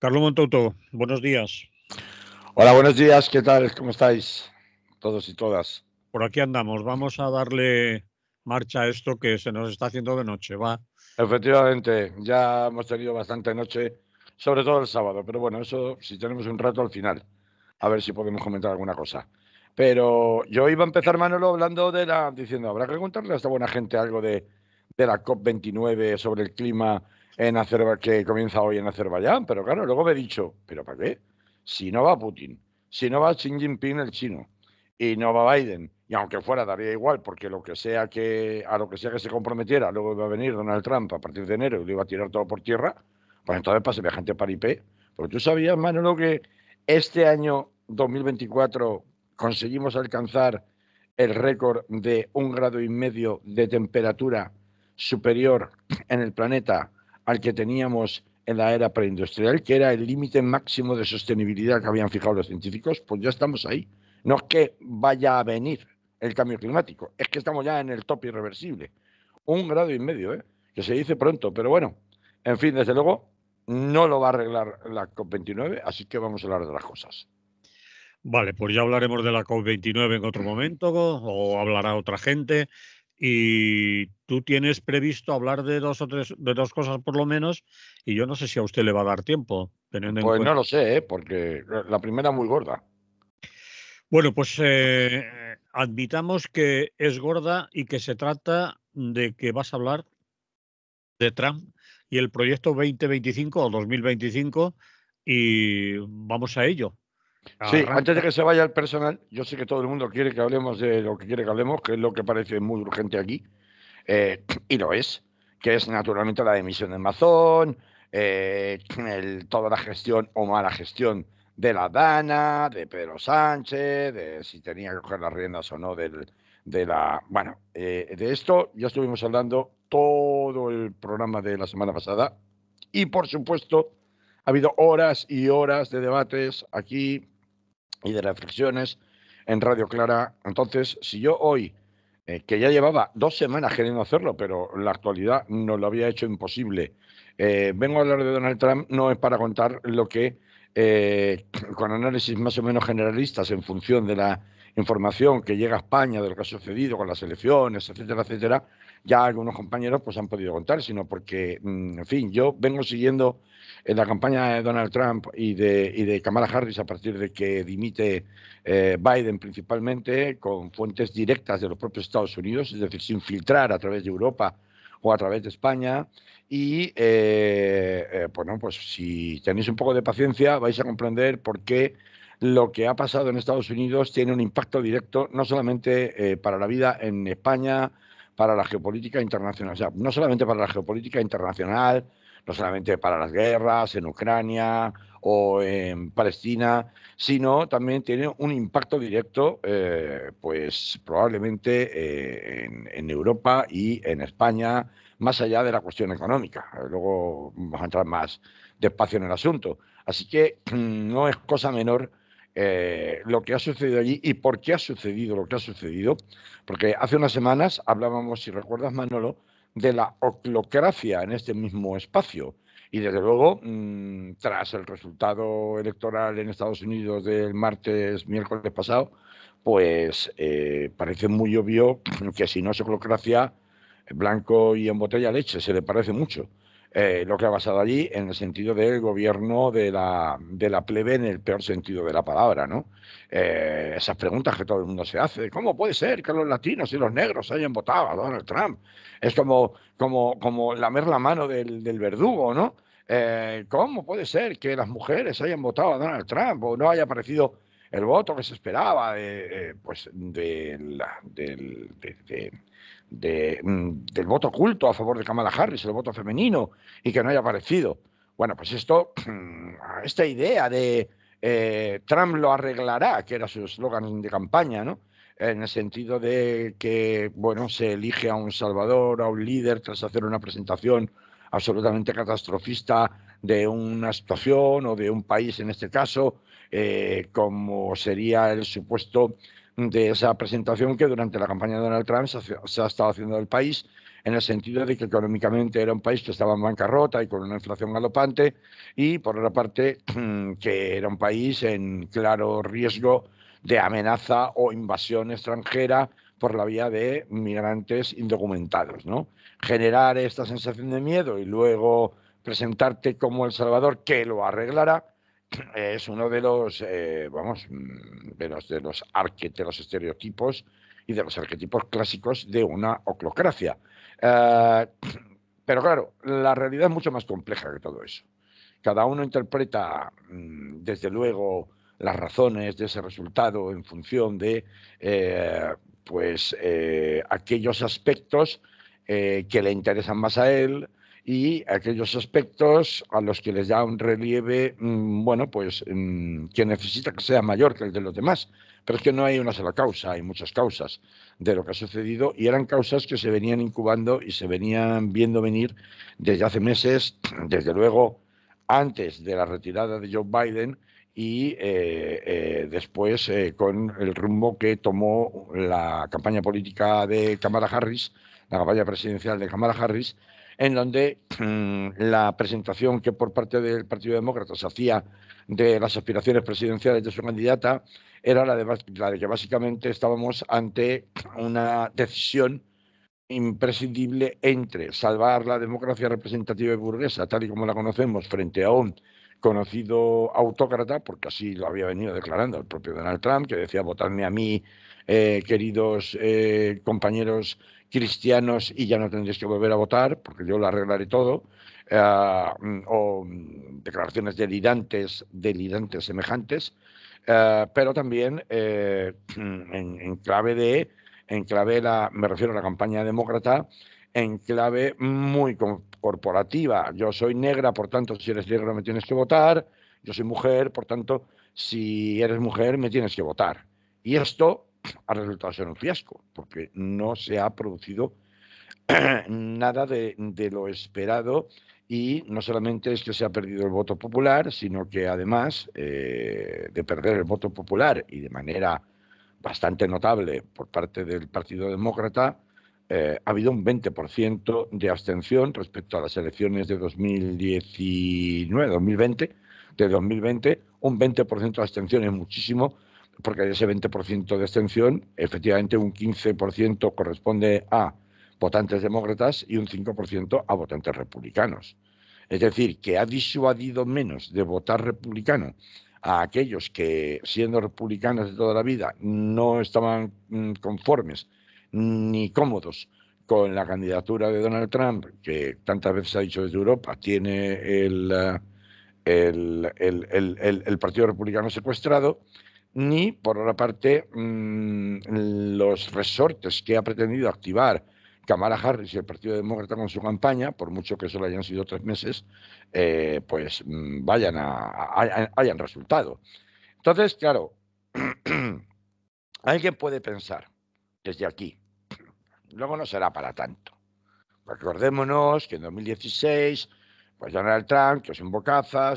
Carlos Montoto, buenos días. Hola, buenos días, ¿qué tal? ¿Cómo estáis todos y todas? Por aquí andamos, vamos a darle marcha a esto que se nos está haciendo de noche, va. Efectivamente, ya hemos tenido bastante noche, sobre todo el sábado, pero bueno, eso si tenemos un rato al final, a ver si podemos comentar alguna cosa. Pero yo iba a empezar, Manolo, hablando de la, diciendo, habrá que preguntarle a esta buena gente algo de, de la COP29 sobre el clima en que comienza hoy en Azerbaiyán, pero claro, luego me he dicho, ¿pero para qué? Si no va Putin, si no va Xi Jinping el chino, y no va Biden, y aunque fuera daría igual, porque lo que sea que, a lo que sea que se comprometiera, luego iba a venir Donald Trump a partir de enero y lo iba a tirar todo por tierra, pues entonces pase gente IP. Porque tú sabías, Manolo, que este año 2024 conseguimos alcanzar el récord de un grado y medio de temperatura superior en el planeta al que teníamos en la era preindustrial, que era el límite máximo de sostenibilidad que habían fijado los científicos, pues ya estamos ahí. No es que vaya a venir el cambio climático, es que estamos ya en el top irreversible. Un grado y medio, ¿eh? que se dice pronto, pero bueno, en fin, desde luego, no lo va a arreglar la COP29, así que vamos a hablar de las cosas. Vale, pues ya hablaremos de la COP29 en otro momento, o hablará otra gente y tú tienes previsto hablar de dos o tres, de dos cosas por lo menos, y yo no sé si a usted le va a dar tiempo. Teniendo pues no lo sé, ¿eh? porque la primera muy gorda. Bueno, pues eh, admitamos que es gorda y que se trata de que vas a hablar de Trump y el proyecto 2025 o 2025 y vamos a ello. Sí, antes de que se vaya el personal, yo sé que todo el mundo quiere que hablemos de lo que quiere que hablemos, que es lo que parece muy urgente aquí, eh, y lo es, que es naturalmente la emisión de Mazón, eh, toda la gestión o mala gestión de la Dana, de Pedro Sánchez, de si tenía que coger las riendas o no del, de la... Bueno, eh, de esto ya estuvimos hablando todo el programa de la semana pasada y por supuesto ha habido horas y horas de debates aquí y de reflexiones en Radio Clara. Entonces, si yo hoy, eh, que ya llevaba dos semanas queriendo hacerlo, pero la actualidad nos lo había hecho imposible, eh, vengo a hablar de Donald Trump, no es para contar lo que, eh, con análisis más o menos generalistas en función de la información que llega a España de lo que ha sucedido con las elecciones, etcétera, etcétera, ya algunos compañeros pues han podido contar, sino porque, mm, en fin, yo vengo siguiendo en la campaña de Donald Trump y de, Kamala Harris a partir de que dimite eh, Biden principalmente con fuentes directas de los propios Estados Unidos, es decir, sin filtrar a través de Europa o a través de España. Y eh, eh, bueno, pues si tenéis un poco de paciencia vais a comprender por qué lo que ha pasado en Estados Unidos tiene un impacto directo no solamente para la vida en España, para la geopolítica internacional, o sea, no solamente para la geopolítica internacional, no solamente para las guerras en Ucrania o en Palestina, sino también tiene un impacto directo, eh, pues probablemente eh, en, Europa y en España, más allá de la cuestión económica. Luego vamos a entrar más despacio en el asunto. Así que no es cosa menor eh, lo que ha sucedido allí y por qué ha sucedido lo que ha sucedido, porque hace unas semanas hablábamos, si recuerdas Manolo, de la oclocracia en este mismo espacio. Y desde luego, mm, tras el resultado electoral en Estados Unidos del martes, miércoles pasado, pues eh, parece muy obvio que si no es oclocracia, blanco y en botella leche, se le parece mucho. Eh, lo que ha pasado allí en el sentido del gobierno de la, de la plebe en el peor sentido de la palabra, ¿no? Eh, esas preguntas que todo el mundo se hace, ¿cómo puede ser que los latinos y los negros hayan votado a Donald Trump? Es como, como, como lamer la mano del, del verdugo, ¿no? Eh, ¿Cómo puede ser que las mujeres hayan votado a Donald Trump o no haya aparecido el voto que se esperaba de, pues de, la, de de, mm, del voto oculto a favor de Kamala Harris, el voto femenino, y que no haya aparecido. Bueno, pues esto, esta idea de eh, Trump lo arreglará, que era su eslogan de campaña, ¿no? En el sentido de que, bueno, se elige a un salvador, a un líder, tras hacer una presentación absolutamente catastrofista de una situación o de un país, en este caso, eh, como sería el supuesto de esa presentación que durante la campaña de Donald Trump se, ha estado haciendo del país, en el sentido de que económicamente era un país que estaba en bancarrota y con una inflación galopante, y por otra parte que era un país en claro riesgo de amenaza o invasión extranjera por la vía de migrantes indocumentados. ¿no? Generar esta sensación de miedo y luego presentarte como El Salvador que lo arreglará, es uno de los, eh, vamos, mm, de los, de los, estereotipos y de los arquetipos clásicos de una oclocracia. Eh, pero claro, la realidad es mucho más compleja que todo eso. Cada uno interpreta, mm, desde luego, las razones de ese resultado en función de eh, pues, aquellos aspectos que le interesan más a él, y aquellos aspectos a los que les da un relieve, mm, bueno, pues mm, que necesita que sea mayor que el de los demás. Pero es que no hay una sola causa, hay muchas causas de lo que ha sucedido y eran causas que se venían incubando y se venían viendo venir desde hace meses, desde luego antes de la retirada de Joe Biden y eh, eh, después eh, con el rumbo que tomó la campaña política de Kamala Harris la campaña presidencial de Kamala Harris, en donde mm, la presentación que por parte del Partido Demócrata se hacía de las aspiraciones presidenciales de su candidata era la de, que básicamente estábamos ante una decisión imprescindible entre salvar la democracia representativa y burguesa, tal y como la conocemos, frente a un conocido autócrata, porque así lo había venido declarando el propio Donald Trump, que decía, votadme a mí, eh, queridos eh, compañeros cristianos y ya no tendréis que volver a votar, porque yo lo arreglaré todo, eh, o mm, declaraciones delirantes, delirantes semejantes, eh, pero también eh, en, clave de, en clave la, me refiero a la campaña demócrata, en clave muy corporativa. Yo soy negra, por tanto, si eres negra me tienes que votar, yo soy mujer, por tanto, si eres mujer me tienes que votar. Y esto ha resultado ser un fiasco, porque no se ha producido nada de, lo esperado y no solamente es que se ha perdido el voto popular, sino que además eh, de perder el voto popular y de manera bastante notable por parte del Partido Demócrata, eh, ha habido un 20% de abstención respecto a las elecciones de 2019, 2020, de 2020, un 20% de abstención es muchísimo porque de ese 20% de extensión, efectivamente un 15% corresponde a votantes demócratas y un 5% a votantes republicanos. Es decir, que ha disuadido menos de votar republicano a aquellos que, siendo republicanos de toda la vida, no estaban mm, conformes ni cómodos con la candidatura de Donald Trump, que tantas veces ha dicho desde Europa, tiene el, eh, el Partido Republicano secuestrado, ni por otra parte mm, los resortes que ha pretendido activar Kamala Harris y el Partido Demócrata con su campaña, por mucho que solo hayan sido tres meses, eh, pues mm, vayan a, hayan resultado. Entonces, claro, alguien puede pensar desde aquí, luego no será para tanto. Recordémonos que en 2016, pues Donald Trump, que os un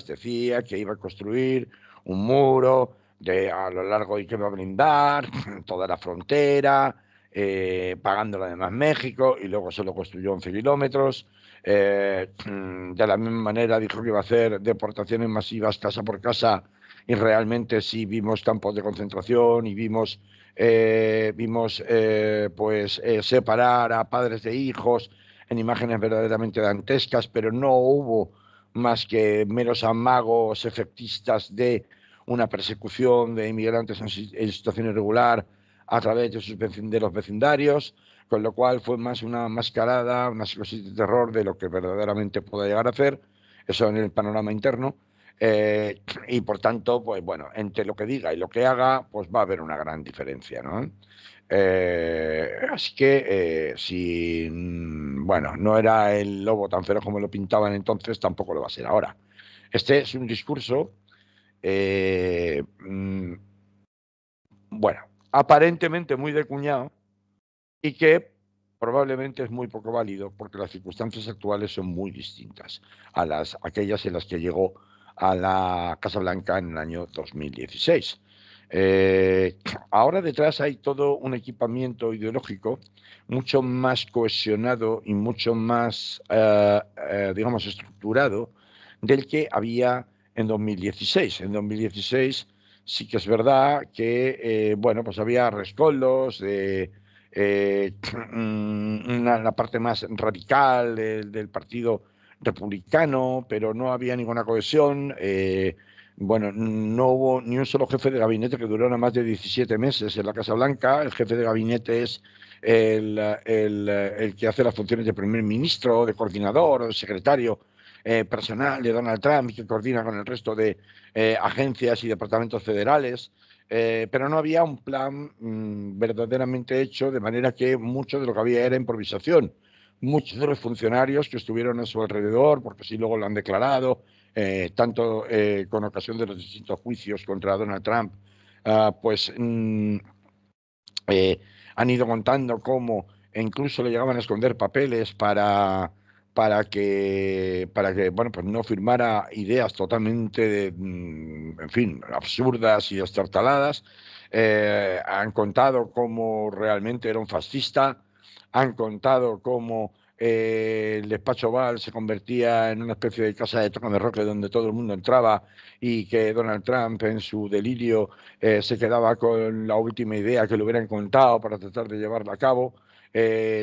decía que iba a construir un muro de, a lo largo y que va a brindar, toda la frontera, eh, además México, y luego se lo construyó en kilómetros. Eh, de la misma manera dijo que iba a hacer deportaciones masivas casa por casa, y realmente sí vimos campos de concentración y vimos, eh, vimos eh, pues separar a padres de hijos en imágenes verdaderamente dantescas, pero no hubo más que meros amagos efectistas de una persecución de inmigrantes en, situación irregular a través de, sus los vecindarios, con lo cual fue más una mascarada, una psicosis de terror de lo que verdaderamente puede llegar a hacer, eso en el panorama interno. Eh, y por tanto, pues bueno, entre lo que diga y lo que haga, pues va a haber una gran diferencia, ¿no? Eh, así que eh, si, mm, bueno, no era el lobo tan feroz como lo pintaban entonces, tampoco lo va a ser ahora. Este es un discurso eh, mm, bueno, aparentemente muy de cuñado y que probablemente es muy poco válido porque las circunstancias actuales son muy distintas a las aquellas en las que llegó a la Casa Blanca en el año 2016. Eh, ahora detrás hay todo un equipamiento ideológico mucho más cohesionado y mucho más, eh, digamos, estructurado del que había en 2016. En 2016 sí que es verdad que, eh, bueno, pues había rescoldos de eh, la parte más radical del, partido republicano, pero no había ninguna cohesión. Eh, bueno, no hubo ni un solo jefe de gabinete que durara más de 17 meses en la Casa Blanca. El jefe de gabinete es el, el que hace las funciones de primer ministro, de coordinador, de secretario eh, personal de Donald Trump que coordina con el resto de eh, agencias y departamentos federales, eh, pero no había un plan mm, verdaderamente hecho, de manera que mucho de lo que había era improvisación. Muchos de los funcionarios que estuvieron a su alrededor, porque sí luego lo han declarado, tanto con ocasión de los distintos juicios contra Donald Trump, ah, pues mm, han ido contando cómo e incluso le llegaban a esconder papeles para para que, para que bueno, pues no firmara ideas totalmente, mm, en fin, absurdas y estartaladas. Eh, han contado cómo realmente era un fascista, han contado cómo eh, el despacho Oval se convertía en una especie de casa de trono de roque donde todo el mundo entraba y que Donald Trump en su delirio eh, se quedaba con la última idea que le hubieran contado para tratar de llevarla a cabo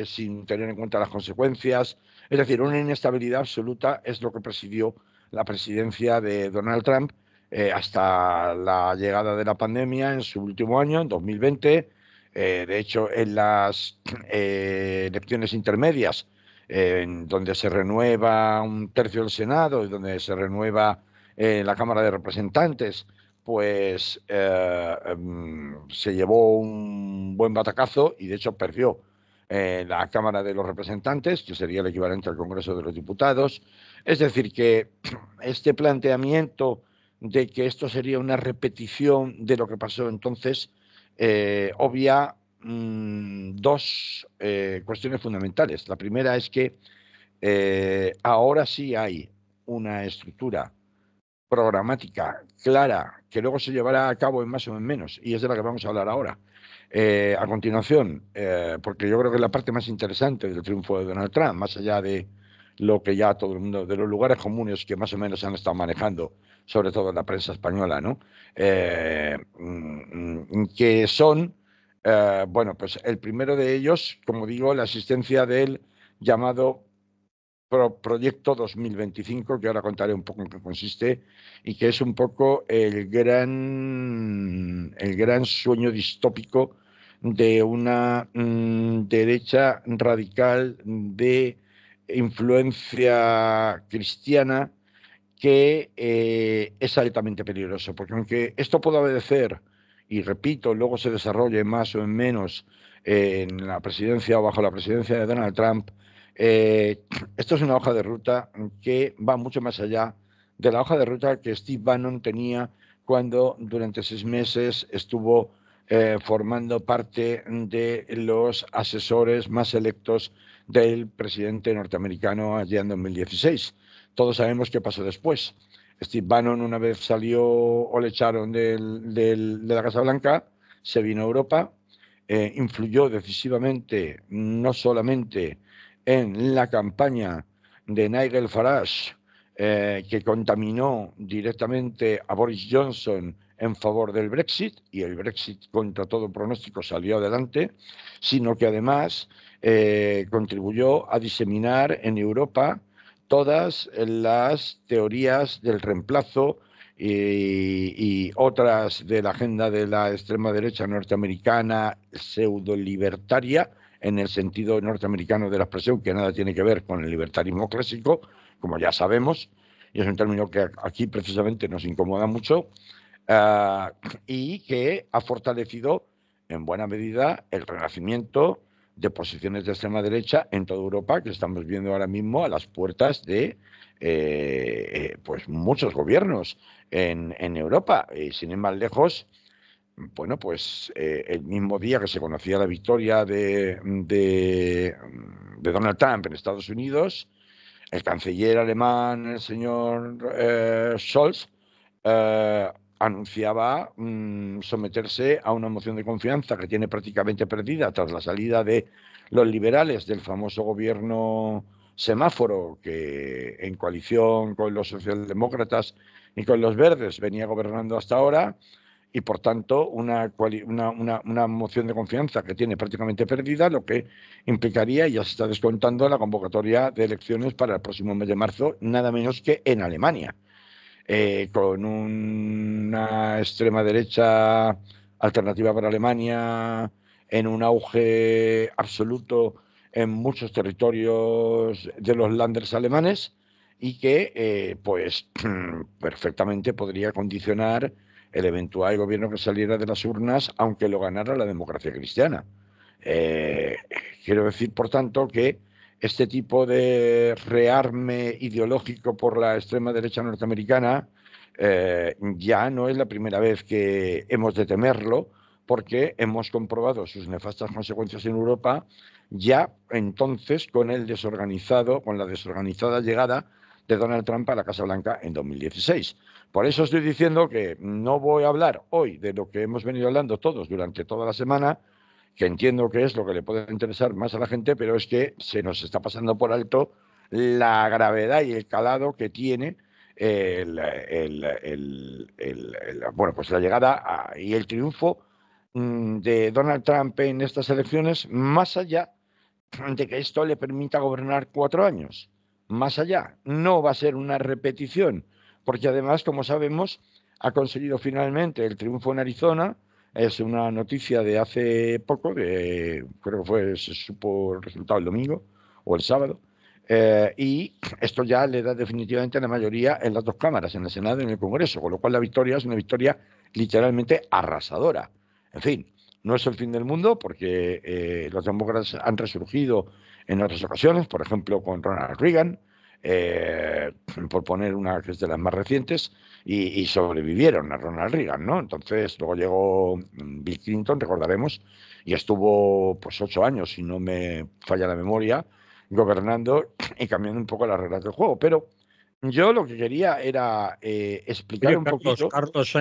sin tener en cuenta las consecuencias. Es decir, una inestabilidad absoluta es lo que presidió la presidencia de Donald Trump eh, hasta la llegada de la pandemia en su último año, en 2020. Eh, de hecho, en las eh, elecciones intermedias, en donde se renueva un tercio del Senado y donde se renueva la Cámara de Representantes, pues em, se llevó un buen batacazo y de hecho perdió eh, la Cámara de los Representantes, que sería el equivalente al Congreso de los Diputados. Es decir, que este planteamiento de que esto sería una repetición de lo que pasó entonces eh, obvia mm, dos eh, cuestiones fundamentales. La primera es que ahora sí hay una estructura programática clara que luego se llevará a cabo en más o en menos, y es de la que vamos a hablar ahora eh, a continuación, eh, porque yo creo que la parte más interesante del triunfo de Donald Trump, más allá de lo que ya todo el mundo, de los lugares comunes que más o menos han estado manejando, sobre todo en la prensa española, ¿no? Eh, mm, mm, que son, bueno, pues el primero de ellos, como digo, la asistencia del llamado Pro Proyecto 2025, que ahora contaré un poco en qué consiste, y que es un poco el gran, el gran sueño distópico de una mm, derecha radical de influencia cristiana que eh, es altamente peligroso, porque aunque esto pueda obedecer, y repito, luego se desarrolle más o en menos en la presidencia o bajo la presidencia de Donald Trump, eh, esto es una hoja de ruta que va mucho más allá de la hoja de ruta que Steve Bannon tenía cuando durante seis meses estuvo eh, formando parte de los asesores más electos del presidente norteamericano allá en 2016. Todos sabemos qué pasó después. Steve Bannon una vez salió o le echaron de la Casa Blanca, se vino a Europa, eh, influyó decisivamente no solamente en la campaña de Nigel Farage, eh, que contaminó directamente a Boris Johnson en favor del Brexit, y el Brexit contra todo pronóstico salió adelante, sino que además eh, contribuyó a diseminar en Europa todas las teorías del reemplazo y, y, otras de la agenda de la extrema derecha norteamericana pseudo libertaria en el sentido norteamericano de la expresión, que nada tiene que ver con el libertarismo clásico, como ya sabemos, y es un término que aquí precisamente nos incomoda mucho, ah, y que ha fortalecido en buena medida el renacimiento de posiciones de extrema derecha en toda Europa, que estamos viendo ahora mismo a las puertas de eh, eh, pues muchos gobiernos en, en Europa, y sin ir más lejos, bueno, pues eh, el mismo día que se conocía la victoria mm, mm, de, Donald Trump en Estados Unidos, el canciller alemán, el señor eh, Scholz, eh, anunciaba mm, someterse a una moción de confianza que tiene prácticamente perdida tras la salida de los liberales del famoso gobierno semáforo que en coalición con los socialdemócratas y con los verdes venía gobernando hasta ahora y por tanto una, una, moción de confianza que tiene prácticamente perdida, lo que implicaría, y ya se está descontando, la convocatoria de elecciones para el próximo mes de marzo, nada menos que en Alemania, eh, con una extrema derecha alternativa para Alemania en un auge absoluto en muchos territorios de los landers alemanes y que eh, pues perfectamente podría condicionar el eventual gobierno que saliera de las urnas, aunque lo ganara la democracia cristiana. Eh, quiero decir, por tanto, que este tipo de rearme ideológico por la extrema derecha norteamericana eh, ya no es la primera vez que hemos de temerlo, porque hemos comprobado sus nefastas consecuencias en Europa ya entonces con el desorganizado, con la desorganizada llegada de Donald Trump a la Casa Blanca en 2016. Por eso estoy diciendo que no voy a hablar hoy de lo que hemos venido hablando todos durante toda la semana, que entiendo que es lo que le puede interesar más a la gente, pero es que se nos está pasando por alto la gravedad y el calado que tiene bueno, pues la llegada y el triunfo mm, de Donald Trump en estas elecciones, más allá de que esto le permita gobernar cuatro años más allá. No va a ser una repetición, porque además, como sabemos, ha conseguido finalmente el triunfo en Arizona. Es una noticia de hace poco, de, creo que fue, se supo el resultado el domingo o el sábado. Eh, y esto ya le da definitivamente la mayoría en las dos cámaras, en el Senado y en el Congreso, con lo cual la victoria es una victoria literalmente arrasadora. En fin, no es el fin del mundo porque eh, los demócratas han resurgido en otras ocasiones, por ejemplo con Ronald Reagan, eh, por poner una de las más recientes, y, y, sobrevivieron a Ronald Reagan, ¿no? Entonces luego llegó mm, Bill Clinton, recordaremos, y estuvo pues ocho años, si no me falla la memoria, gobernando y cambiando un poco las reglas del juego, pero yo lo que quería era eh, explicar un poco. poquito.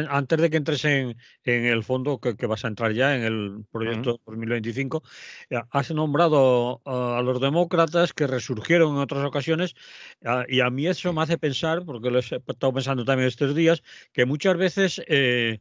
antes de que entres en, el fondo, que, vas a entrar ya en el proyecto 2025, eh, has nombrado ah, a los demócratas que resurgieron en otras ocasiones, ah, y a mí eso me hace pensar, porque lo he estado pensando también estos días, que muchas veces. Eh,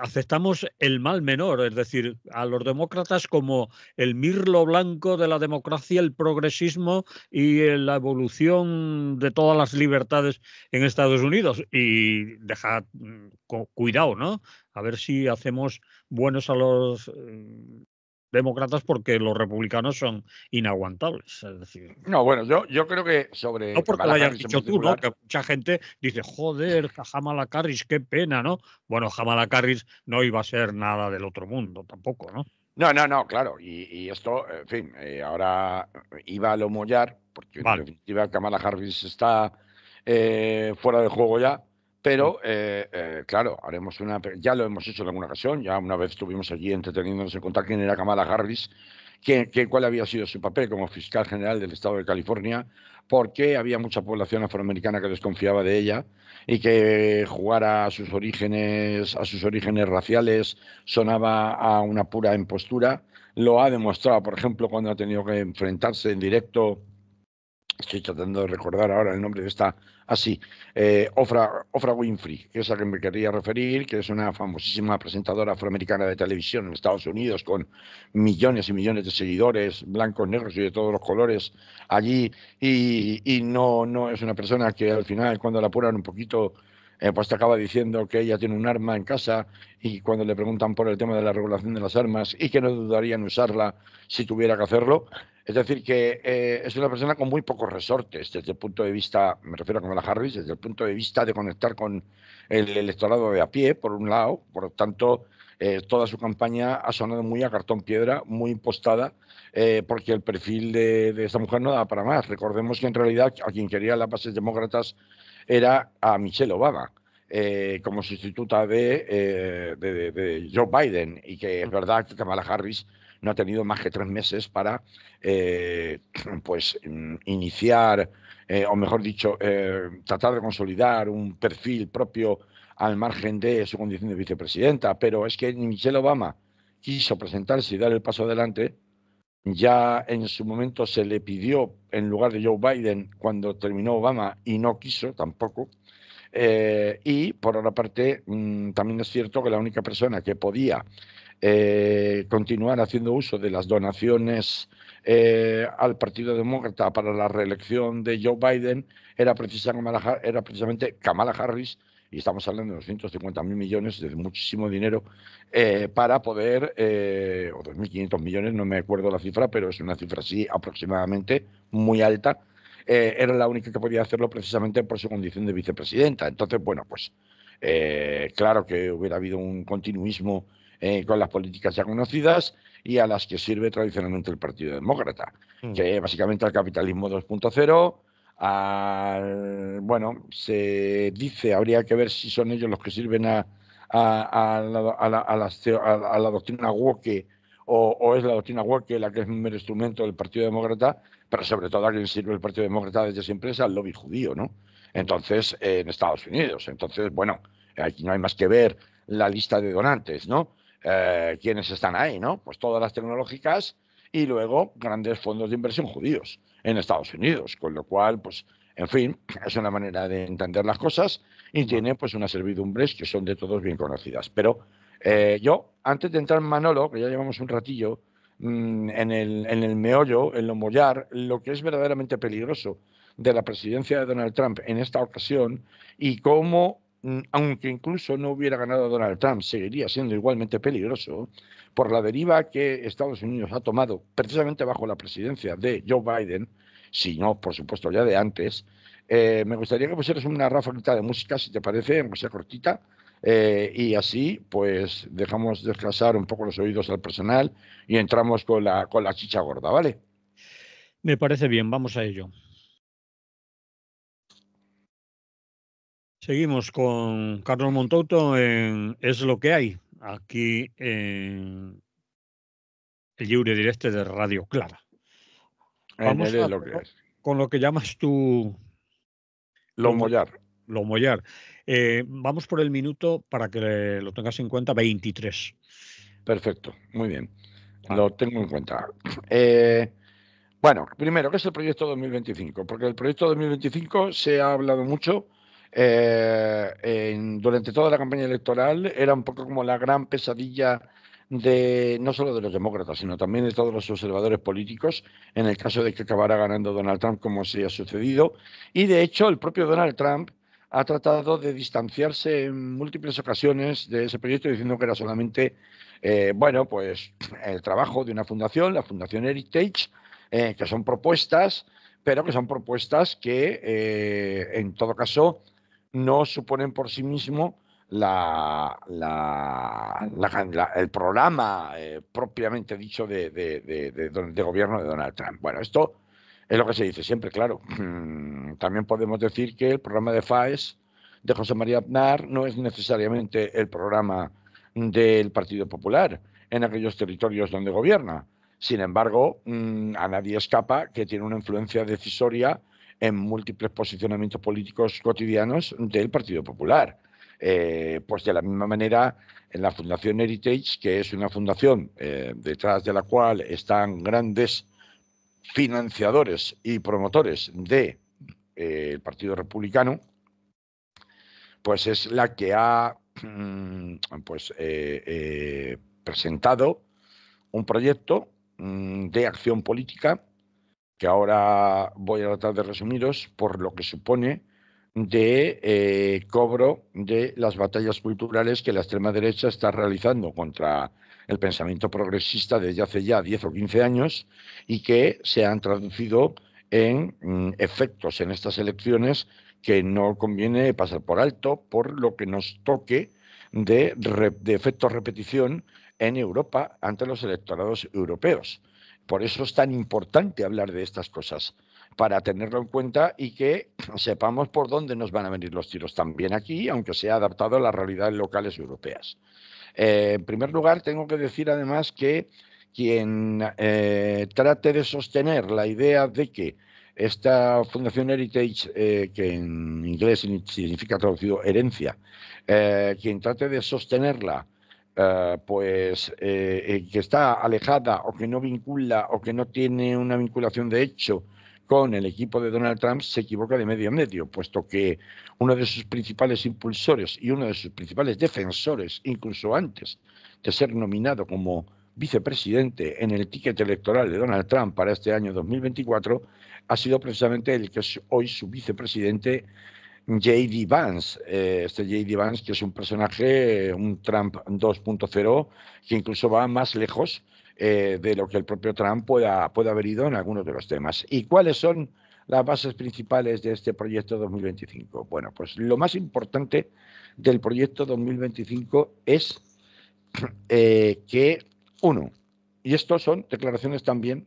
aceptamos el mal menor, es decir, a los demócratas como el mirlo blanco de la democracia, el progresismo y la evolución de todas las libertades en Estados Unidos. Y deja mm, cuidado, ¿no? A ver si hacemos buenos a los eh, demócratas porque los republicanos son inaguantables. Es decir, no, bueno, yo, yo creo que sobre. No porque lo hayas dicho tú, ¿no? Que mucha gente dice, joder, Jamala Carris, qué pena, ¿no? Bueno, Jamala Carris no iba a ser nada del otro mundo tampoco, ¿no? No, no, no, claro. Y, y esto, en fin, eh, ahora iba a lo mollar, porque en definitiva Kamala Harris está eh, fuera de juego ya. Pero, eh, eh, claro, haremos una. Ya lo hemos hecho en alguna ocasión. Ya una vez estuvimos allí entreteniéndonos en contar quién era Kamala Harris, quién, cuál había sido su papel como fiscal general del estado de California, por qué había mucha población afroamericana que desconfiaba de ella y que jugar a sus orígenes, a sus orígenes raciales sonaba a una pura impostura. Lo ha demostrado, por ejemplo, cuando ha tenido que enfrentarse en directo estoy tratando de recordar ahora el nombre de esta, así, eh, Ofra, Winfrey, que es a la que me quería referir, que es una famosísima presentadora afroamericana de televisión en Estados Unidos, con millones y millones de seguidores, blancos, negros y de todos los colores allí, y, no, no es una persona que al final, cuando la apuran un poquito, eh, pues te acaba diciendo que ella tiene un arma en casa y cuando le preguntan por el tema de la regulación de las armas y que no dudarían en usarla si tuviera que hacerlo, es decir, que eh, es una persona con muy pocos resortes desde el punto de vista, me refiero a Kamala Harris, desde el punto de vista de conectar con el electorado de a pie, por un lado, por lo tanto, eh, toda su campaña ha sonado muy a cartón piedra, muy impostada, eh, porque el perfil de, esa esta mujer no da para más. Recordemos que en realidad a quien quería las bases demócratas era a Michelle Obama. como sustituta de, de, Joe Biden y que es verdad que Kamala Harris no ha tenido más que tres meses para eh, pues, mm, iniciar, eh, o mejor dicho, eh, tratar de consolidar un perfil propio al margen de su condición de vicepresidenta. Pero es que Michelle Obama quiso presentarse y dar el paso adelante, ya en su momento se le pidió en lugar de Joe Biden cuando terminó Obama y no quiso tampoco. y por otra parte, mm, también es cierto que la única persona que podía eh, continuar haciendo uso de las donaciones eh, al Partido Demócrata para la reelección de Joe Biden era, era precisamente Kamala Harris, y estamos hablando de 250 mil millones, de muchísimo dinero, eh, para poder, o 2.500 millones, no me acuerdo la cifra, pero es una cifra así aproximadamente muy alta. era la única que podía hacerlo precisamente por su condición de vicepresidenta. Entonces, bueno, pues claro que hubiera habido un continuismo eh, con las políticas ya conocidas y a las que sirve tradicionalmente el Partido Demócrata, mm. que básicamente al capitalismo 2.0. bueno, se dice, habría que ver si son ellos los que sirven a, la, doctrina Woke o, es la doctrina Woke la que es primer instrumento del Partido Demócrata, pero sobre todo a quien sirve el Partido Demócrata desde siempre es al lobby judío, ¿no? Entonces, en Estados Unidos. Entonces, bueno, aquí no hay más que ver la lista de donantes, ¿no? Eh, quienes están ahí, ¿no? Pues todas las tecnológicas y luego grandes fondos de inversión judíos en Estados Unidos, con lo cual, pues, en fin, es una manera de entender las cosas y tiene pues unas servidumbres que son de todos bien conocidas. Pero eh, yo, antes de entrar en Manolo, que ya llevamos un ratillo, mm, en, el, en el meollo, en lo mollar, lo que es verdaderamente peligroso de la presidencia de Donald Trump en esta ocasión y cómo Mm, aunque incluso no hubiera ganado Donald Trump, seguiría siendo igualmente peligroso por la deriva que Estados Unidos ha tomado precisamente bajo la presidencia de Joe Biden, si no, por supuesto, ya de antes. Eh, me gustaría que pusieras una ráfaga de música, si te parece, aunque sea cortita, eh, y así pues dejamos descansar un poco los oídos al personal y entramos con la, con la chicha gorda, ¿vale? Me parece bien, vamos a ello. Seguimos con Carlos Montauto en Es lo que hay, aquí en el Lliure Directe de Radio Clara. Vamos a, lo con lo que llamas tú... Lo mollar. Lo mollar. Eh, vamos por el minuto para que lo tengas en cuenta, 23. Perfecto, muy bien. Lo tengo en cuenta. Eh, bueno, primero, ¿qué es el proyecto 2025? Porque el proyecto 2025 se ha hablado mucho eh, durante toda la campaña electoral era un poco como la gran pesadilla de no solo de los demócratas, sino también de todos los observadores políticos, en el caso de que acabara ganando Donald Trump, como se ha sucedido. Y de hecho, el propio Donald Trump ha tratado de distanciarse en múltiples ocasiones de ese proyecto, diciendo que era solamente, eh, bueno, pues el trabajo de una fundación, la Fundación Heritage, eh, que son propuestas, pero que son propuestas que, en todo caso, no suponen por sí mismo la, la, el programa eh, propiamente dicho de, gobierno de Donald Trump. Bueno, esto es lo que se dice siempre, claro. También podemos decir que el programa de FAES de José María Aznar no es necesariamente el programa del Partido Popular en aquellos territorios donde gobierna. Sin embargo, mm, a nadie escapa que tiene una influencia decisoria en múltiples posicionamientos políticos cotidianos del Partido Popular. Eh, pues de la misma manera, en la Fundación Heritage, que es una fundación eh, detrás de la cual están grandes financiadores y promotores del eh, Partido Republicano, pues es la que ha mm, pues, presentado un proyecto mm, de acción política que ahora voy a tratar de resumiros por lo que supone de eh, cobro de las batallas culturales que la extrema derecha está realizando contra el pensamiento progresista desde hace ya 10 o 15 años y que se han traducido en mm, efectos en estas elecciones que no conviene pasar por alto por lo que nos toque de, de efecto repetición en Europa ante los electorados europeos. Por eso es tan importante hablar de estas cosas, para tenerlo en cuenta y que sepamos por dónde nos van a venir los tiros también aquí, aunque sea adaptado a las realidades locales europeas. Eh, en primer lugar, tengo que decir además que quien eh, trate de sostener la idea de que esta Fundación Heritage, eh, que en inglés significa traducido herencia, quien trate de sostenerla eh, pues eh, eh, que está alejada o que no vincula o que no tiene una vinculación de hecho con el equipo de Donald Trump se equivoca de medio a medio, puesto que uno de sus principales impulsores y uno de sus principales defensores, incluso antes de ser nominado como vicepresidente en el ticket electoral de Donald Trump para este año 2024, ha sido precisamente el que es hoy su vicepresidente J.D. Vance, eh, este J.D. Vance que es un personaje, eh, un Trump 2.0, que incluso va más lejos eh, de lo que el propio Trump pueda, pueda haber ido en algunos de los temas. ¿Y cuáles son las bases principales de este proyecto 2025? Bueno, pues lo más importante del proyecto 2025 es que, uno, y esto son declaraciones también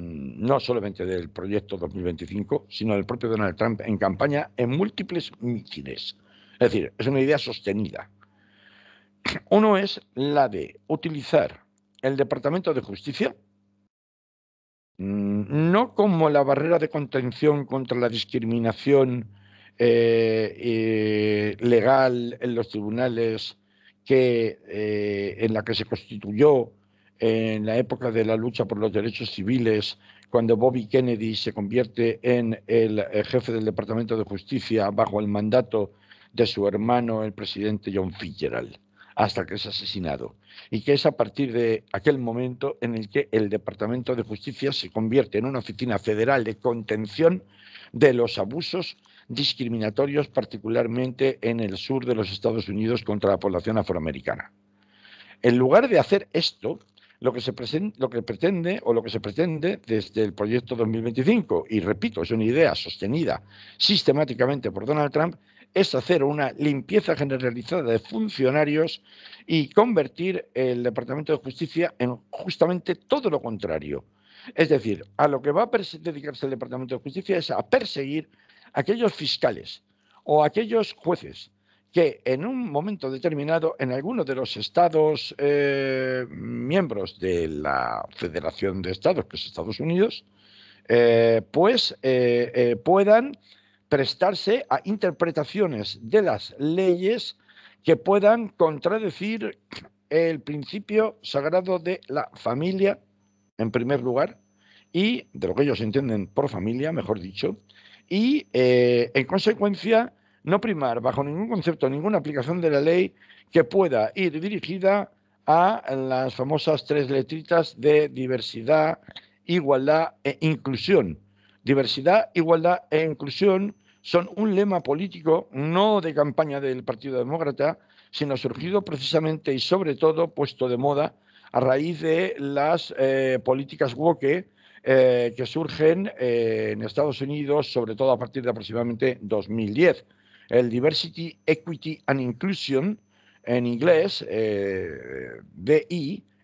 Mm, no solamente del proyecto 2025, sino del propio Donald Trump en campaña en múltiples mítines. Es decir, es una idea sostenida. Uno es la de utilizar el Departamento de Justicia mm, no como la barrera de contención contra la discriminación eh, eh, legal en los tribunales que, eh, en la que se constituyó en la época de la lucha por los derechos civiles, cuando Bobby Kennedy se convierte en el eh, jefe del Departamento de Justicia bajo el mandato de su hermano, el presidente John Fitzgerald, hasta que es asesinado. Y que es a partir de aquel momento en el que el Departamento de Justicia se convierte en una oficina federal de contención de los abusos discriminatorios, particularmente en el sur de los Estados Unidos contra la población afroamericana. En lugar de hacer esto, lo que, se pretende o lo que se pretende desde el proyecto 2025, y repito, es una idea sostenida sistemáticamente por Donald Trump, es hacer una limpieza generalizada de funcionarios y convertir el Departamento de Justicia en justamente todo lo contrario. Es decir, a lo que va a dedicarse el Departamento de Justicia es a perseguir aquellos fiscales o aquellos jueces que en un momento determinado en alguno de los estados eh, miembros de la Federación de Estados, que es Estados Unidos, eh, pues eh, puedan prestarse a interpretaciones de las leyes que puedan contradecir el principio sagrado de la familia, en primer lugar, y de lo que ellos entienden por familia, mejor dicho, y en consecuencia no primar bajo ningún concepto, ninguna aplicación de la ley que pueda ir dirigida a las famosas tres letritas de diversidad, igualdad e inclusión. Diversidad, igualdad e inclusión son un lema político no de campaña del Partido Demócrata, sino surgido precisamente y sobre todo puesto de moda a raíz de las eh, políticas woke eh, que surgen eh, en Estados Unidos, sobre todo a partir de aproximadamente 2010 el Diversity, Equity and Inclusion, en inglés, eh,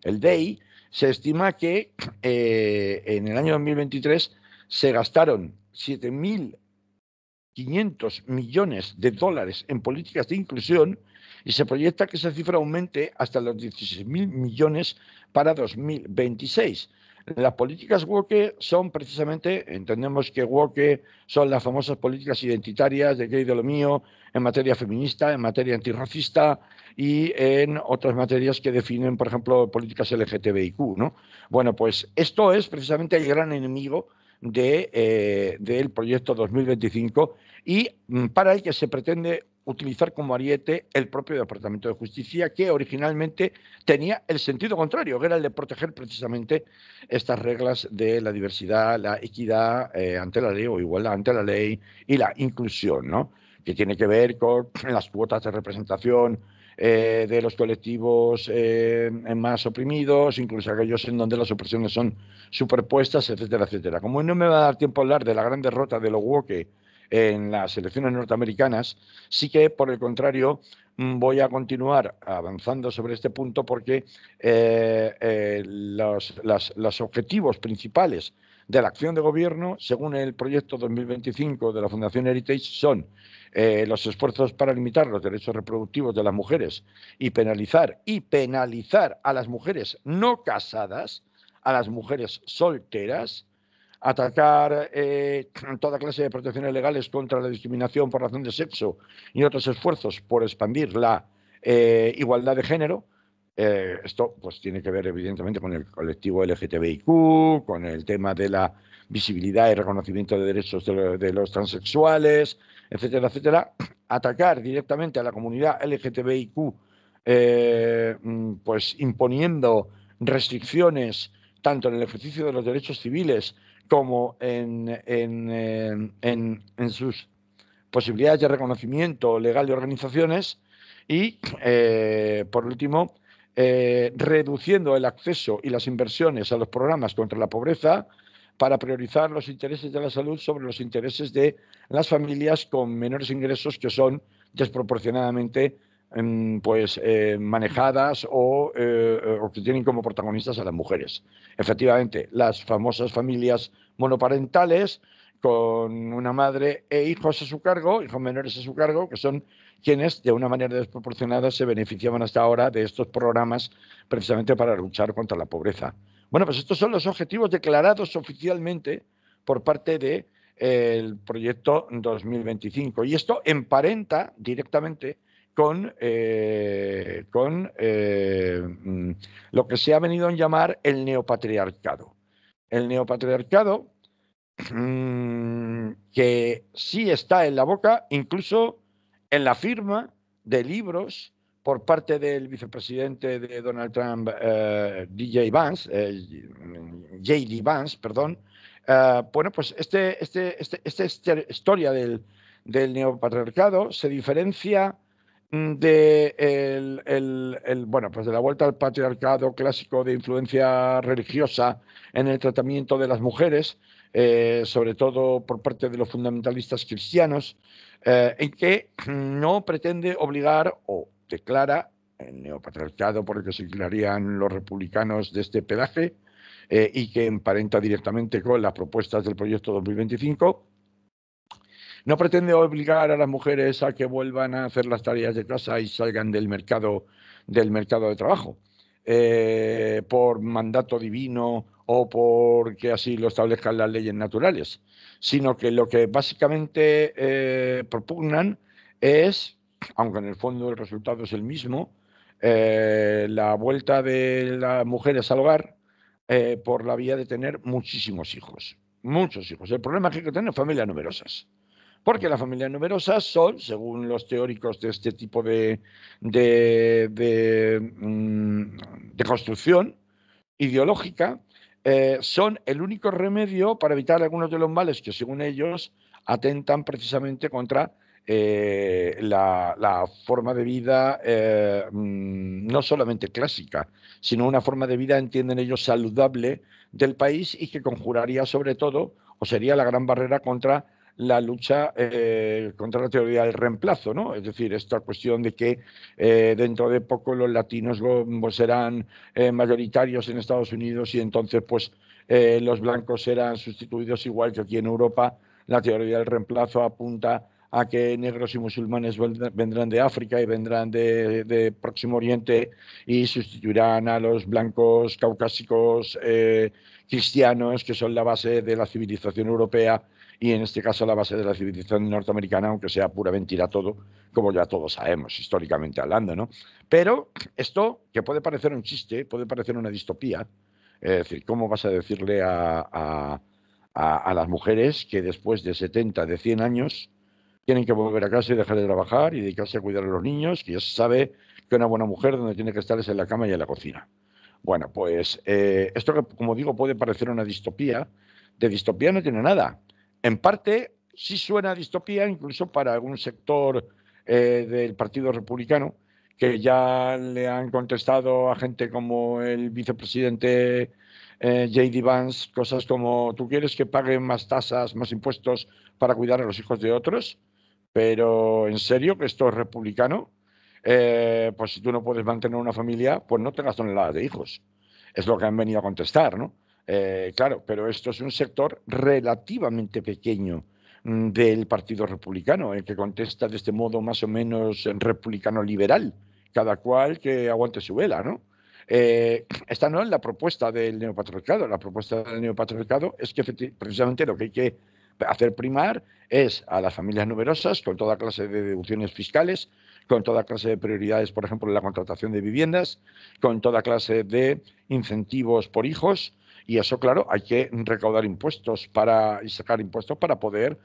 el DI, se estima que eh, en el año 2023 se gastaron 7.500 millones de dólares en políticas de inclusión y se proyecta que esa cifra aumente hasta los 16.000 millones para 2026. Las políticas woke son precisamente, entendemos que woke son las famosas políticas identitarias de gay de lo mío en materia feminista, en materia antirracista y en otras materias que definen, por ejemplo, políticas LGTBIQ. ¿no? Bueno, pues esto es precisamente el gran enemigo de, eh, del proyecto 2025 y mm, para el que se pretende utilizar como ariete el propio Departamento de Justicia, que originalmente tenía el sentido contrario, que era el de proteger precisamente estas reglas de la diversidad, la equidad eh, ante la ley o igualdad ante la ley y la inclusión, ¿no? que tiene que ver con las cuotas de representación eh, de los colectivos eh, más oprimidos, incluso aquellos en donde las opresiones son superpuestas, etcétera, etcétera. Como no me va a dar tiempo a hablar de la gran derrota de los woke en las elecciones norteamericanas, sí que, por el contrario, mm, voy a continuar avanzando sobre este punto porque eh, eh, los, objetivos principales de la acción de gobierno, según el proyecto 2025 de la Fundación Heritage, son eh, los esfuerzos para limitar los derechos reproductivos de las mujeres y penalizar y penalizar a las mujeres no casadas, a las mujeres solteras, atacar eh, toda clase de protecciones legales contra la discriminación por razón de sexo y otros esfuerzos por expandir la eh, igualdad de género. Eh, esto pues tiene que ver evidentemente con el colectivo LGTBIQ, con el tema de la visibilidad y reconocimiento de derechos de, de los transexuales, etcétera, etcétera. Atacar directamente a la comunidad LGTBIQ, mm, pues imponiendo restricciones tanto en el ejercicio de los derechos civiles como en, sus posibilidades de reconocimiento legal de organizaciones y, eh, por último, eh, reduciendo el acceso y las inversiones a los programas contra la pobreza para priorizar los intereses de la salud sobre los intereses de las familias con menores ingresos que son desproporcionadamente Em, pues eh, manejadas eh, o, que tienen como protagonistas a las mujeres. Efectivamente, las famosas familias monoparentales con una madre e hijos a su cargo, hijos menores a su cargo, que son quienes de una manera desproporcionada se beneficiaban hasta ahora de estos programas precisamente para luchar contra la pobreza. Bueno, pues estos son los objetivos declarados oficialmente por parte del de, eh, proyecto 2025 y esto emparenta directamente con, eh, con eh, mm, lo que se ha venido a llamar el neopatriarcado. El neopatriarcado mm, que sí está en la boca, incluso en la firma de libros por parte del vicepresidente de Donald Trump, eh, DJ Vance, JD Vance, perdón. bueno, pues este, este, este, esta historia del, del neopatriarcado se diferencia Mm, de el, bueno, pues de la vuelta al patriarcado clásico de influencia religiosa en el tratamiento de las mujeres, eh, sobre todo por parte de los fundamentalistas cristianos, eh, en que no pretende obligar o declara el neopatriarcado por el que se declararían los republicanos de este pedaje eh, y que emparenta directamente con las propuestas del proyecto 2025 no pretende obligar a las mujeres a que vuelvan a hacer las tareas de casa y salgan del mercado, del mercado de trabajo eh, por mandato divino o porque así lo establezcan las leyes naturales, sino que lo que básicamente eh, propugnan es, aunque en el fondo el resultado es el mismo, eh, la vuelta de las mujeres al hogar por la vía de tener muchísimos hijos, muchos hijos. El problema es que hay que tener familias numerosas. Porque las familias numerosas son, según los teóricos de este tipo de, de, mm, construcción ideológica, eh, son el único remedio para evitar algunos de los males que, según ellos, atentan precisamente contra eh, la, forma de vida eh, mm, no solamente clásica, sino una forma de vida, entienden ellos, saludable del país y que conjuraría sobre todo, o sería la gran barrera contra la lucha eh, contra la teoría del reemplazo, ¿no? Es decir, esta cuestión de que eh, dentro de poco los latinos pues, serán eh, mayoritarios en Estados Unidos y entonces, pues, los blancos serán sustituidos igual que aquí en Europa. La teoría del reemplazo apunta a que negros y musulmanes vendrán de África y vendrán de, Próximo Oriente y sustituirán a los blancos caucásicos cristianos, que son la base de la civilización europea y en este caso la base de la civilización norteamericana, aunque sea pura mentira todo, como ya todos sabemos, históricamente hablando, ¿no? Pero esto, que puede parecer un chiste, puede parecer una distopía, es decir, ¿cómo vas a decirle a, las mujeres que después de 70, de 100 años, tienen que volver a casa y dejar de trabajar y dedicarse a cuidar a los niños, que ya se sabe que una buena mujer donde tiene que estar es en la cama y en la cocina. Bueno, pues eh, esto, como digo, puede parecer una distopía. De distopía no tiene nada en parte sí suena a distopía, incluso para algún sector eh, del Partido Republicano, que ya le han contestado a gente como el vicepresidente eh, J.D. Vance cosas como tú quieres que paguen más tasas, más impuestos para cuidar a los hijos de otros, pero en serio que esto es republicano, eh, pues si tú no puedes mantener una familia, pues no tengas toneladas de hijos. Es lo que han venido a contestar, ¿no? Eh, claro, pero esto es un sector relativamente pequeño mm, del Partido Republicano, el que contesta de este modo más o menos republicano liberal, cada cual que aguante su vela, ¿no? Eh, esta no es la propuesta del neopatriarcado, la propuesta del neopatriarcado es que precisamente lo que hay que hacer primar es a las familias numerosas con toda clase de deducciones fiscales, con toda clase de prioridades, por ejemplo, en la contratación de viviendas, con toda clase de incentivos por hijos, y eso, claro, hay que recaudar impuestos para, y sacar impuestos para poder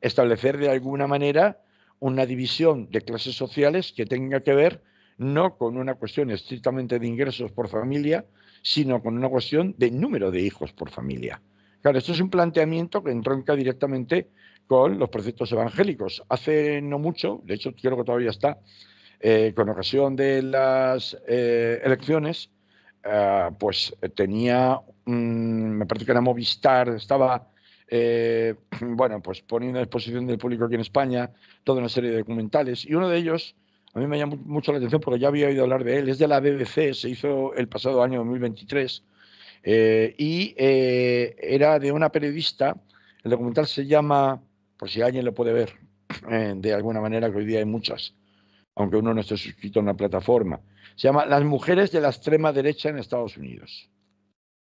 establecer de alguna manera una división de clases sociales que tenga que ver no con una cuestión estrictamente de ingresos por familia, sino con una cuestión de número de hijos por familia. Claro, esto es un planteamiento que entronca directamente con los preceptos evangélicos. Hace no mucho, de hecho creo que todavía está, eh, con ocasión de las eh, elecciones, Ah, pues eh, tenía, me parece que era Movistar, estaba, eh, bueno, pues poniendo a disposición del público aquí en España toda una serie de documentales y uno de ellos, a mí me llamó mucho la atención porque ya había oído hablar de él, es de la BBC, se hizo el pasado año 2023 eh, y era de una periodista, el documental se llama, por si alguien lo puede ver, de alguna manera que hoy día hay muchas, aunque uno no esté suscrito a una plataforma. Se llama Las mujeres de la extrema derecha en Estados Unidos,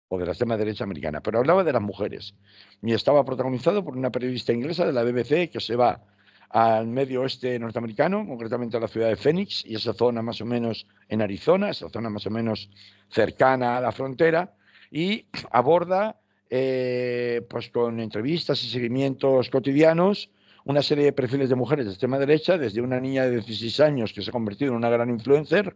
o de la extrema derecha americana, pero hablaba de las mujeres. Y estaba protagonizado por una periodista inglesa de la BBC que se va al medio oeste norteamericano, concretamente a la ciudad de Phoenix y esa zona más o menos en Arizona, esa zona más o menos cercana a la frontera, y aborda, eh, pues con entrevistas y seguimientos cotidianos, una serie de perfiles de mujeres de extrema derecha, desde una niña de 16 años que se ha convertido en una gran influencer,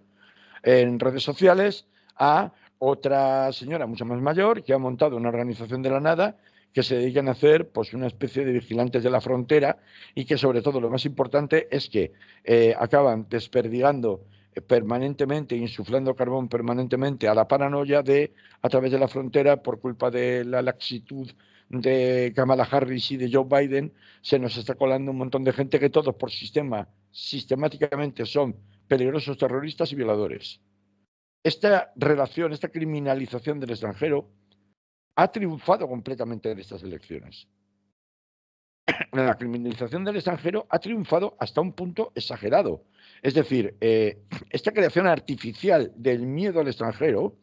en redes sociales a otra señora mucho más mayor que ha montado una organización de la nada que se dedican a hacer pues una especie de vigilantes de la frontera y que sobre todo lo más importante es que eh, acaban desperdigando eh, permanentemente, insuflando carbón permanentemente a la paranoia de a través de la frontera por culpa de la laxitud de Kamala Harris y de Joe Biden, se nos está colando un montón de gente que todos por sistema sistemáticamente son peligrosos terroristas y violadores. Esta relación, esta criminalización del extranjero ha triunfado completamente en estas elecciones. La criminalización del extranjero ha triunfado hasta un punto exagerado. Es decir, eh, esta creación artificial del miedo al extranjero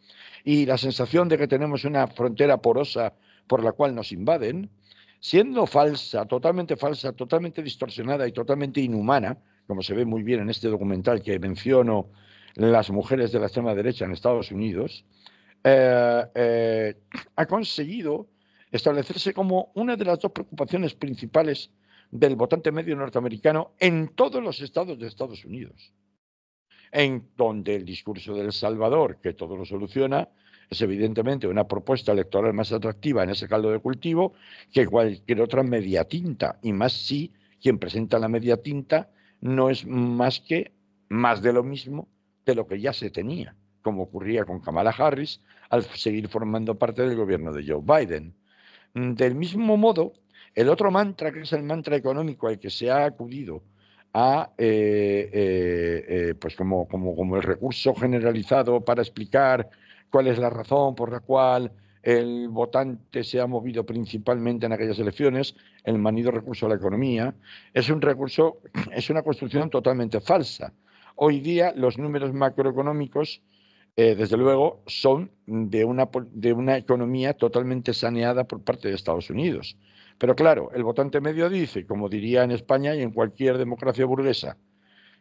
y la sensación de que tenemos una frontera porosa por la cual nos invaden, siendo falsa, totalmente falsa, totalmente distorsionada y totalmente inhumana, como se ve muy bien en este documental que menciono, las mujeres de la extrema derecha en Estados Unidos, eh, eh, ha conseguido establecerse como una de las dos preocupaciones principales del votante medio norteamericano en todos los estados de Estados Unidos, en donde el discurso del Salvador, que todo lo soluciona, es evidentemente una propuesta electoral más atractiva en ese caldo de cultivo que cualquier otra media tinta, y más si quien presenta la media tinta no es más que más de lo mismo de lo que ya se tenía, como ocurría con Kamala Harris al seguir formando parte del gobierno de Joe Biden. Del mismo modo, el otro mantra, que es el mantra económico al que se ha acudido a, eh, eh, eh, pues como, como el recurso generalizado para explicar cuál es la razón por la cual el votante se ha movido principalmente en aquellas elecciones, el manido recurso a la economía, es un recurso, es una construcción totalmente falsa. Hoy día los números macroeconómicos, eh, desde luego, son de una, de una economía totalmente saneada por parte de Estados Unidos. Pero claro, el votante medio dice, como diría en España y en cualquier democracia burguesa,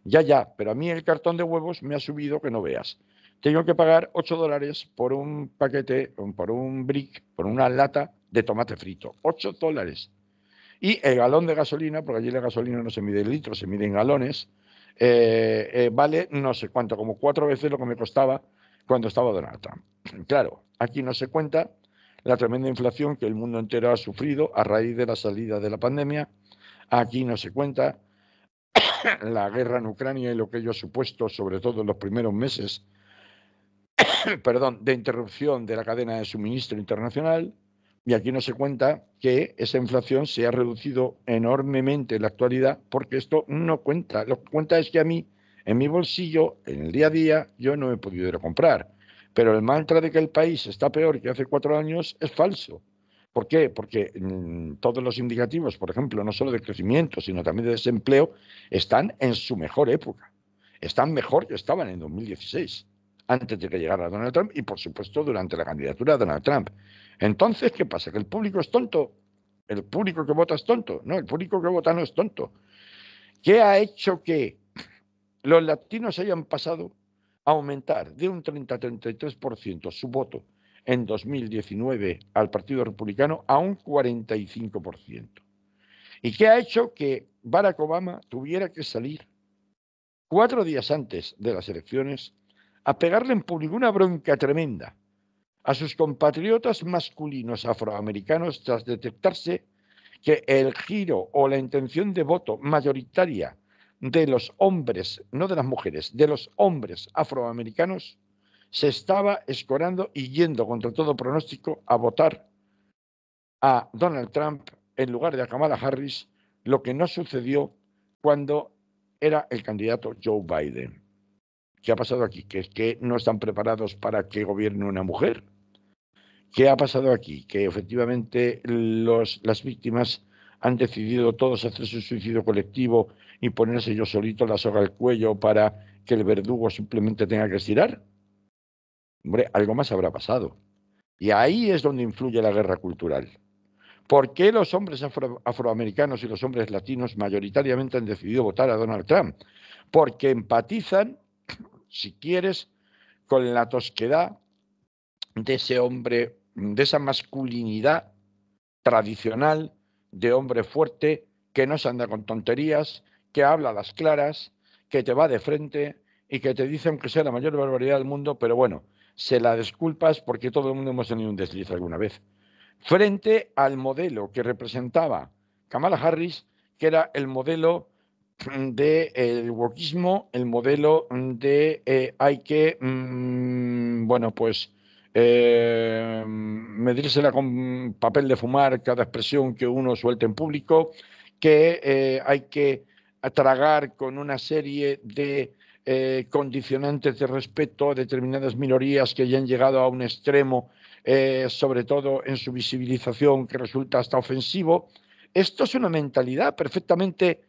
ya, ya, pero a mí el cartón de huevos me ha subido que no veas tengo que pagar 8 dólares por un paquete, por un brick, por una lata de tomate frito. 8 dólares. Y el galón de gasolina, porque allí la gasolina no se mide en litros, se mide en galones, eh, eh, vale no sé cuánto, como cuatro veces lo que me costaba cuando estaba donata. Claro, aquí no se cuenta la tremenda inflación que el mundo entero ha sufrido a raíz de la salida de la pandemia. Aquí no se cuenta la guerra en Ucrania y lo que ello ha supuesto, sobre todo en los primeros meses perdón, de interrupción de la cadena de suministro internacional. Y aquí no se cuenta que esa inflación se ha reducido enormemente en la actualidad porque esto no cuenta. Lo que cuenta es que a mí, en mi bolsillo, en el día a día, yo no he podido ir a comprar. Pero el mantra de que el país está peor que hace cuatro años es falso. ¿Por qué? Porque mm, todos los indicativos, por ejemplo, no solo de crecimiento, sino también de desempleo, están en su mejor época. Están mejor que estaban en 2016 antes de que llegara Donald Trump y, por supuesto, durante la candidatura de Donald Trump. Entonces, ¿qué pasa? ¿Que el público es tonto? ¿El público que vota es tonto? No, el público que vota no es tonto. ¿Qué ha hecho que los latinos hayan pasado a aumentar de un 30-33% su voto en 2019 al Partido Republicano a un 45%? ¿Y qué ha hecho que Barack Obama tuviera que salir cuatro días antes de las elecciones a pegarle en público una bronca tremenda a sus compatriotas masculinos afroamericanos tras detectarse que el giro o la intención de voto mayoritaria de los hombres, no de las mujeres, de los hombres afroamericanos, se estaba escorando y yendo contra todo pronóstico a votar a Donald Trump en lugar de a Kamala Harris, lo que no sucedió cuando era el candidato Joe Biden. ¿Qué ha pasado aquí? ¿Que, no están preparados para que gobierne una mujer? ¿Qué ha pasado aquí? Que efectivamente los, las víctimas han decidido todos hacer su suicidio colectivo y ponerse yo solito la soga al cuello para que el verdugo simplemente tenga que estirar. Hombre, algo más habrá pasado. Y ahí es donde influye la guerra cultural. ¿Por qué los hombres afroamericanos y los hombres latinos mayoritariamente han decidido votar a Donald Trump? Porque empatizan si quieres, con la tosquedad de ese hombre, de esa masculinidad tradicional de hombre fuerte que no se anda con tonterías, que habla a las claras, que te va de frente y que te dice, aunque sea la mayor barbaridad del mundo, pero bueno, se la disculpas porque todo el mundo hemos tenido un desliz alguna vez. Frente al modelo que representaba Kamala Harris, que era el modelo del mm, de, wokismo, el modelo mm, de eh, hay que, mm, bueno, pues eh, medírsela con papel de fumar cada expresión que uno suelte en público, que eh, hay que tragar con una serie de condicionantes de respeto a determinadas minorías que ya han llegado a un extremo, sobre todo en su visibilización, que resulta hasta ofensivo. Esto es una mentalidad perfectamente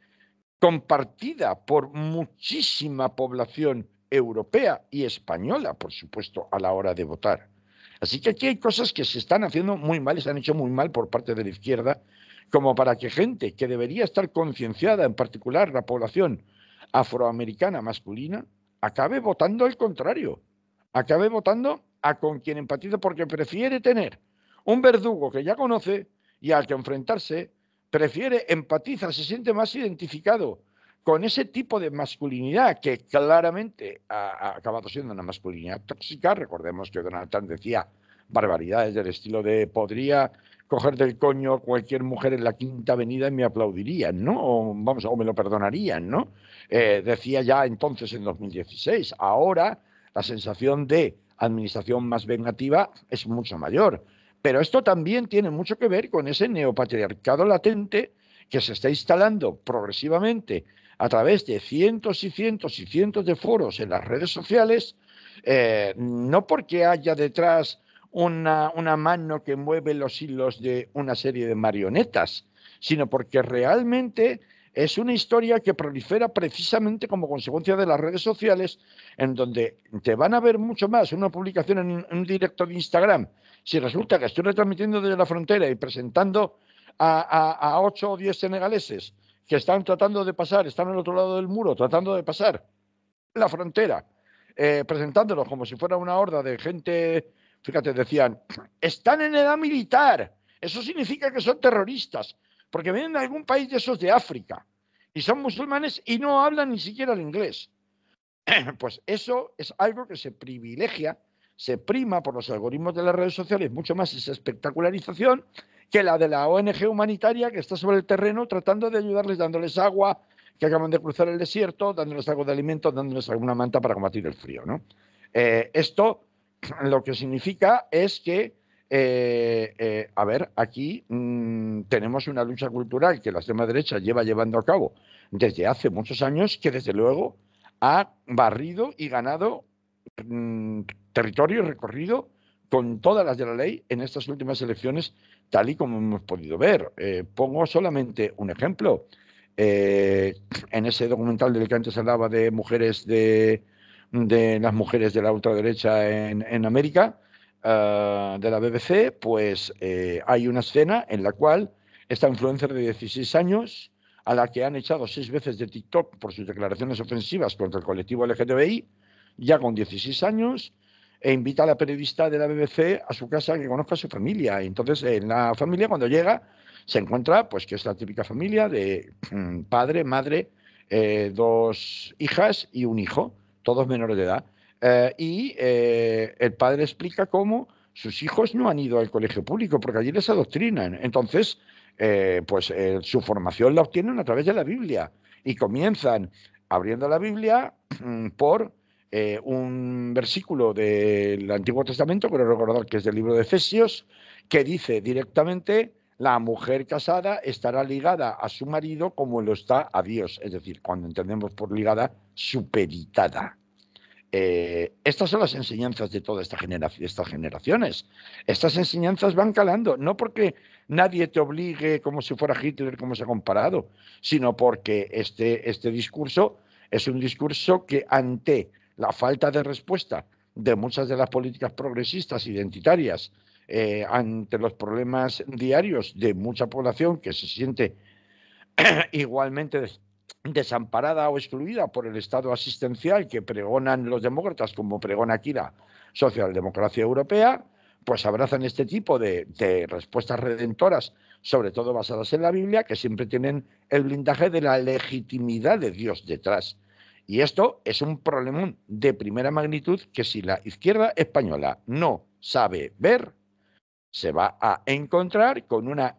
compartida por muchísima población europea y española, por supuesto, a la hora de votar. Así que aquí hay cosas que se están haciendo muy mal, se han hecho muy mal por parte de la izquierda, como para que gente que debería estar concienciada, en particular la población afroamericana masculina, acabe votando al contrario, acabe votando a con quien empatiza porque prefiere tener un verdugo que ya conoce y al que enfrentarse prefiere, empatiza, se siente más identificado con ese tipo de masculinidad que claramente ha, acabado siendo una masculinidad tóxica. Recordemos que Donald Trump decía barbaridades del estilo de podría coger del coño cualquier mujer en la quinta avenida y me aplaudirían, ¿no? O, vamos, me lo perdonarían, ¿no? Eh, decía ya entonces en 2016. Ahora la sensación de administración más vengativa es mucho mayor. Pero esto también tiene mucho que ver con ese neopatriarcado latente que se está instalando progresivamente a través de cientos y cientos y cientos de foros en las redes sociales, eh, no porque haya detrás una, una mano que mueve los hilos de una serie de marionetas, sino porque realmente es una historia que prolifera precisamente como consecuencia de las redes sociales, en donde te van a ver mucho más una publicación en un directo de Instagram si resulta que estoy retransmitiendo desde la frontera y presentando a, ocho o diez senegaleses que están tratando de pasar, están al otro lado del muro, tratando de pasar la frontera, eh, presentándolos como si fuera una horda de gente, fíjate, decían, están en edad militar, eso significa que son terroristas, porque vienen de algún país de esos de África y son musulmanes y no hablan ni siquiera el inglés. Pues eso es algo que se privilegia se prima por los algoritmos de las redes sociales mucho más esa espectacularización que la de la ONG humanitaria que está sobre el terreno tratando de ayudarles, dándoles agua, que acaban de cruzar el desierto, dándoles algo de alimento, dándoles alguna manta para combatir el frío. ¿no? Eh, esto lo que significa es que, eh, eh, a ver, aquí mm, tenemos una lucha cultural que la extrema derecha lleva llevando a cabo desde hace muchos años, que desde luego ha barrido y ganado Mm, territorio recorrido con todas las de la ley en estas últimas elecciones, tal y como hemos podido ver. Eh, pongo solamente un ejemplo. Eh, en ese documental del que antes hablaba de mujeres de, las mujeres de la ultraderecha en, América, ah, de la BBC, pues eh, hay una escena en la cual esta influencer de 16 años, a la que han echado seis veces de TikTok por sus declaraciones ofensivas contra el colectivo LGTBI, ya con 16 años, e invita a la periodista de la BBC a su casa que conozca a su familia. Entonces, en la familia, cuando llega, se encuentra, pues, que es la típica familia de mm, padre, madre, eh, dos hijas y un hijo, todos menores de edad. Eh, y eh, el padre explica cómo sus hijos no han ido al colegio público, porque allí les adoctrinan. Entonces, pues su formación la obtienen a través de la Biblia y comienzan abriendo la Biblia mm, por eh, un versículo del Antiguo Testamento, pero recordar que es del libro de Efesios, que dice directamente, la mujer casada estará ligada a su marido como lo está a Dios, es decir, cuando entendemos por ligada, supeditada. Eh, estas son las enseñanzas de todas esta estas generaciones. Estas enseñanzas van calando, no porque nadie te obligue como si fuera Hitler, como se ha comparado, sino porque este, este discurso es un discurso que ante la falta de respuesta de muchas de las políticas progresistas identitarias eh, ante los problemas diarios de mucha población que se siente igualmente desamparada o excluida por el Estado asistencial que pregonan los demócratas, como pregona aquí la socialdemocracia europea, pues abrazan este tipo de, respuestas redentoras, sobre todo basadas en la Biblia, que siempre tienen el blindaje de la legitimidad de Dios detrás. Y esto es un problema de primera magnitud que si la izquierda española no sabe ver, se va a encontrar con una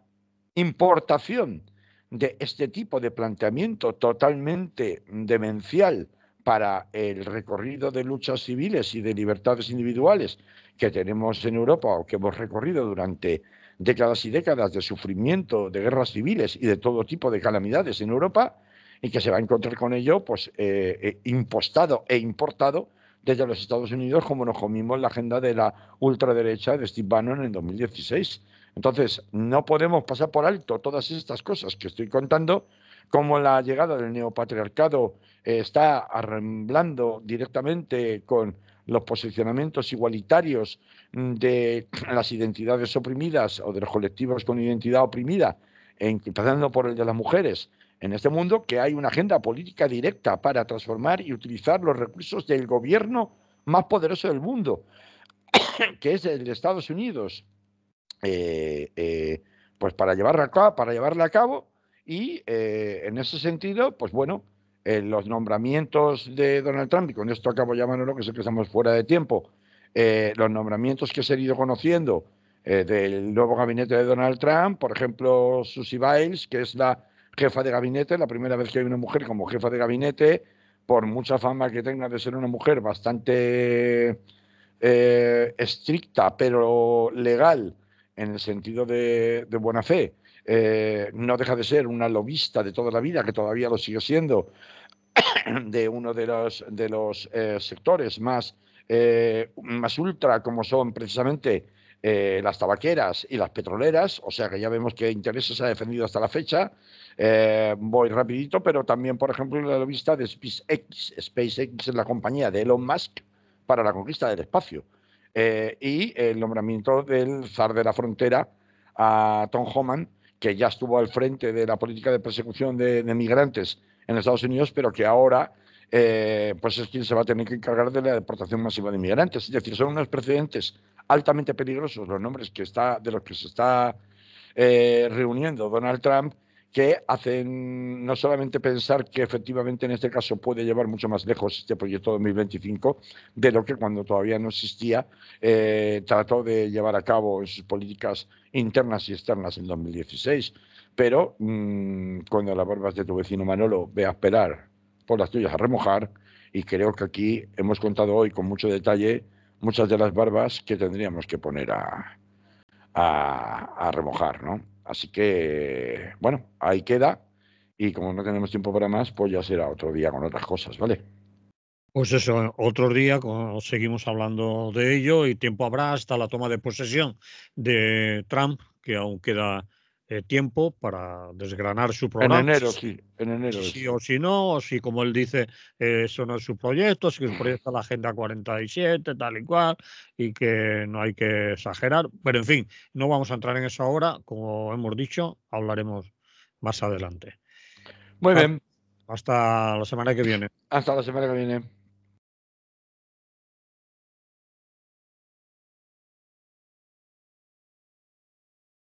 importación de este tipo de planteamiento totalmente demencial para el recorrido de luchas civiles y de libertades individuales que tenemos en Europa o que hemos recorrido durante décadas y décadas de sufrimiento, de guerras civiles y de todo tipo de calamidades en Europa, y que se va a encontrar con ello, pues eh, eh, impostado e importado desde los Estados Unidos, como nos comimos la agenda de la ultraderecha de Steve Bannon en 2016. Entonces, no podemos pasar por alto todas estas cosas que estoy contando, como la llegada del neopatriarcado eh, está arremblando directamente con los posicionamientos igualitarios mm, de las identidades oprimidas o de los colectivos con identidad oprimida, empezando por el de las mujeres, en este mundo que hay una agenda política directa para transformar y utilizar los recursos del gobierno más poderoso del mundo, que es el de Estados Unidos, eh, eh, pues para llevarla a cabo, para llevarla a cabo y eh, en ese sentido, pues bueno, los nombramientos de Donald Trump, y con esto acabo llamándolo, que sé que estamos fuera de tiempo, los nombramientos que se han ido conociendo del nuevo gabinete de Donald Trump, por ejemplo, Susie Biles, que es la jefa de gabinete, la primera vez que hay una mujer como jefa de gabinete, por mucha fama que tenga de ser una mujer bastante eh, estricta, pero legal, en el sentido de, buena fe, eh, no deja de ser una lobista de toda la vida, que todavía lo sigue siendo, de uno de los, de los eh, sectores más, más ultra, como son precisamente eh, las tabaqueras y las petroleras, o sea que ya vemos que intereses ha defendido hasta la fecha. Eh, voy rapidito, pero también, por ejemplo, la revista de SpaceX. SpaceX es la compañía de Elon Musk para la conquista del espacio. Eh, y el nombramiento del zar de la frontera a Tom Homan, que ya estuvo al frente de la política de persecución de, migrantes en Estados Unidos, pero que ahora pues es quien se va a tener que encargar de la deportación masiva de migrantes. Es decir, son unos precedentes altamente peligrosos los nombres que está, de los que se está eh, reuniendo Donald Trump que hacen no solamente pensar que efectivamente en este caso puede llevar mucho más lejos este proyecto 2025 de lo que cuando todavía no existía eh, trató de llevar a cabo en sus políticas internas y externas en 2016. Pero mm, cuando las barbas de tu vecino Manolo ve a esperar por las tuyas a remojar, y creo que aquí hemos contado hoy con mucho detalle muchas de las barbas que tendríamos que poner a, a, remojar, ¿no? Así que, bueno, ahí queda. Y como no tenemos tiempo para más, pues ya será otro día con otras cosas, ¿vale? Pues eso, otro día seguimos hablando de ello y tiempo habrá hasta la toma de posesión de Trump, que aún queda eh, tiempo para desgranar su programa. En enero, sí, en enero. Sí o si no, o si, como él dice, eh, eso no es su proyecto, si proyecto la Agenda 47, tal y cual, y que no hay que exagerar. Pero, en fin, no vamos a entrar en eso ahora, como hemos dicho, hablaremos más adelante. Muy bien. Hasta la semana que viene. Hasta la semana que viene.